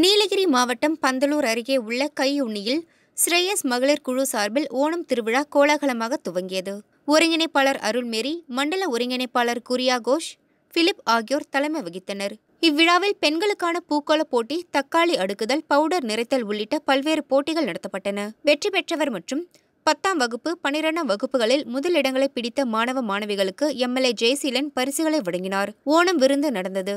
நீலகிரி மாவட்டம் பந்தலூர் அருகே உள்ள கையுண்ணியில் ஸ்ரேயஸ் மகளிர் குழு சார்பில் ஓணம் திருவிழா கோலாகலமாக துவங்கியது ஒருங்கிணைப்பாளர் அருள்மேரி மண்டல ஒருங்கிணைப்பாளர் குரியா கோஷ் பிலிப் ஆகியோர் தலைமை வகித்தனர் இவ்விழாவில் பெண்களுக்கான பூக்கோள போட்டி தக்காளி அடுக்குதல் பவுடர் நிறைத்தல் உள்ளிட்ட பல்வேறு போட்டிகள் நடத்தப்பட்டன வெற்றி பெற்றவர் மற்றும் பத்தாம் வகுப்பு பனிரெண்டாம் வகுப்புகளில் முதலிடங்களை பிடித்த மாணவ மாணவிகளுக்கு எம்எல்ஏ ஜெயசீலன் பரிசுகளை வழங்கினார் ஓணம் விருந்து நடந்தது